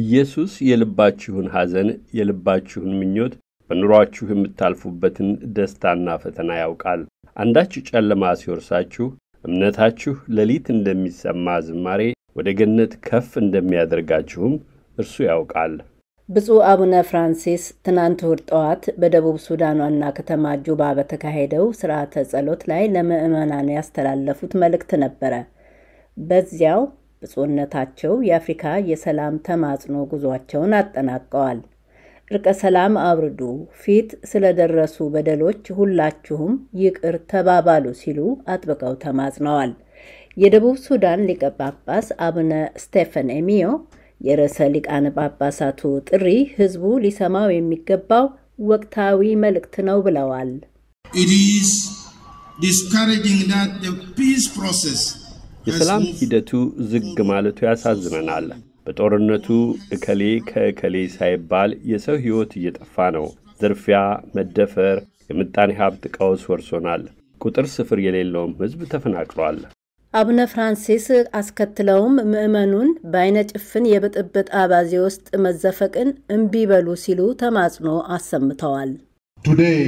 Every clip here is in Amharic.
ኢየሱስ የልባችሁን ሐዘን የልባችሁን ምኞት በኑሯችሁ የምታልፉበትን ደስታና ፈተና ያውቃል። አንዳች ጨለማ ሲወርሳችሁ እምነታችሁ ሌሊት እንደሚሰማ ዝማሬ ወደ ገነት ከፍ እንደሚያደርጋችሁም እርሱ ያውቃል። ብፁዕ አቡነ ፍራንሲስ ትናንት እሁድ ጠዋት በደቡብ ሱዳን ዋና ከተማ ጁባ በተካሄደው ስርዓተ ጸሎት ላይ ለምዕመናን ያስተላለፉት መልእክት ነበረ። በዚያው ብፁዕነታቸው የአፍሪካ የሰላም ተማጽኖ ጉዟቸውን አጠናቀዋል። እርቀ ሰላም አውርዱ፣ ፊት ስለደረሱ በደሎች ሁላችሁም ይቅር ተባባሉ ሲሉ አጥብቀው ተማጽነዋል። የደቡብ ሱዳን ሊቀ ጳጳስ አቡነ ስቴፈን ኤሚዮ የርዕሰ ሊቃነ ጳጳሳቱ ጥሪ ሕዝቡ ሊሰማው የሚገባው ወቅታዊ መልእክት ነው ብለዋል። የሰላም ሂደቱ ዝግ ማለቱ ያሳዝነናል። በጦርነቱ እከሌ ከእከሌ ሳይባል የሰው ሕይወት እየጠፋ ነው። ዝርፊያ፣ መደፈር፣ የምጣኔ ሀብት ቀውስ ወርሶናል። ቁጥር ስፍር የሌለውም ሕዝብ ተፈናቅሏል። አቡነ ፍራንሲስ አስከትለውም ምዕመኑን በአይነ ጭፍን የብጥብጥ አባዜ ውስጥ መዘፈቅን እምቢ በሉ ሲሉ ተማጽኖ አሰምተዋል። ቱዴይ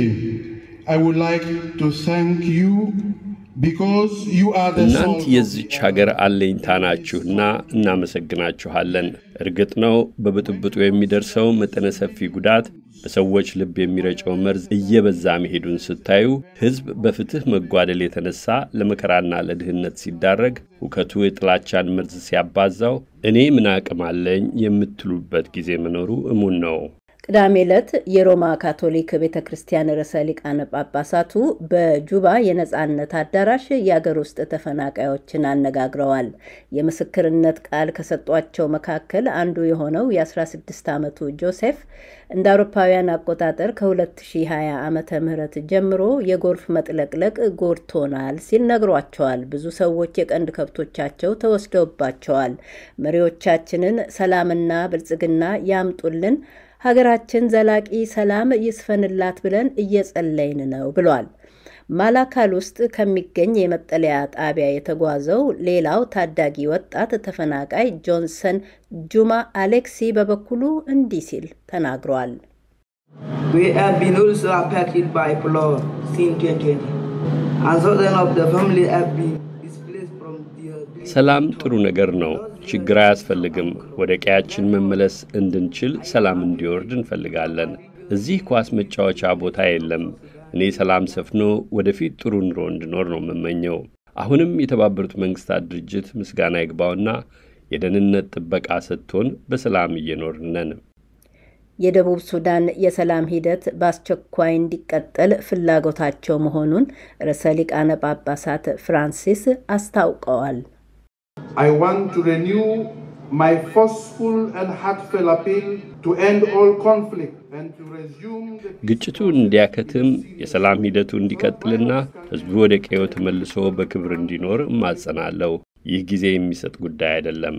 አይ ውድ ላይክ ቱ ታንክ ዩ እናንት የዚች ሀገር አለኝታ ናችሁና እናመሰግናችኋለን። እርግጥ ነው በብጥብጡ የሚደርሰው መጠነ ሰፊ ጉዳት፣ በሰዎች ልብ የሚረጨው መርዝ እየበዛ መሄዱን ስታዩ ሕዝብ በፍትሕ መጓደል የተነሳ ለመከራና ለድህነት ሲዳረግ፣ ሁከቱ የጥላቻን መርዝ ሲያባዛው እኔ ምን አቅም አለኝ የምትሉበት ጊዜ መኖሩ እሙን ነው። ቅዳሜ ዕለት የሮማ ካቶሊክ ቤተ ክርስቲያን ርዕሰ ሊቃነ ጳጳሳቱ በጁባ የነፃነት አዳራሽ የአገር ውስጥ ተፈናቃዮችን አነጋግረዋል። የምስክርነት ቃል ከሰጧቸው መካከል አንዱ የሆነው የ16 ዓመቱ ጆሴፍ እንደ አውሮፓውያን አቆጣጠር ከ2020 ዓ ም ጀምሮ የጎርፍ መጥለቅለቅ ጎድቶናል ሲል ነግሯቸዋል። ብዙ ሰዎች የቀንድ ከብቶቻቸው ተወስደውባቸዋል። መሪዎቻችንን ሰላምና ብልጽግና ያምጡልን ሀገራችን ዘላቂ ሰላም ይስፈንላት ብለን እየጸለይን ነው ብሏል። ማላካል ውስጥ ከሚገኝ የመጠለያ ጣቢያ የተጓዘው ሌላው ታዳጊ ወጣት ተፈናቃይ ጆንሰን ጁማ አሌክሲ በበኩሉ እንዲህ ሲል ተናግሯል። ሰላም ጥሩ ነገር ነው። ችግር አያስፈልግም። ወደ ቀያችን መመለስ እንድንችል ሰላም እንዲወርድ እንፈልጋለን። እዚህ ኳስ መጫወቻ ቦታ የለም። እኔ ሰላም ሰፍኖ ወደፊት ጥሩ ኑሮ እንድኖር ነው የምመኘው። አሁንም የተባበሩት መንግሥታት ድርጅት ምስጋና ይግባውና የደህንነት ጥበቃ ሰጥቶን በሰላም እየኖርን ነን። የደቡብ ሱዳን የሰላም ሂደት በአስቸኳይ እንዲቀጠል ፍላጎታቸው መሆኑን ርዕሰ ሊቃነ ጳጳሳት ፍራንሲስ አስታውቀዋል። I want to renew my forceful and heartfelt appeal to end all conflict and to resume ግጭቱ እንዲያከትም የሰላም ሂደቱ እንዲቀጥልና ሕዝቡ ወደ ቀዬው ተመልሶ በክብር እንዲኖር እማጸናለሁ። ይህ ጊዜ የሚሰጥ ጉዳይ አይደለም።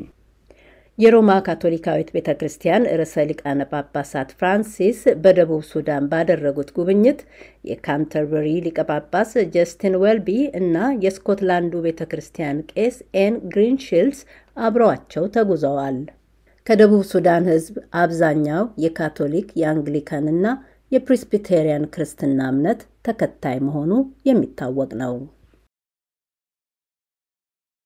የሮማ ካቶሊካዊት ቤተ ክርስቲያን ርዕሰ ሊቃነ ጳጳሳት ፍራንሲስ በደቡብ ሱዳን ባደረጉት ጉብኝት የካንተርበሪ ሊቀ ጳጳስ ጀስቲን ዌልቢ እና የስኮትላንዱ ቤተ ክርስቲያን ቄስ ኤን ግሪንሺልስ አብረዋቸው ተጉዘዋል። ከደቡብ ሱዳን ሕዝብ አብዛኛው የካቶሊክ የአንግሊካን ና የፕሬስቢቴሪያን ክርስትና እምነት ተከታይ መሆኑ የሚታወቅ ነው።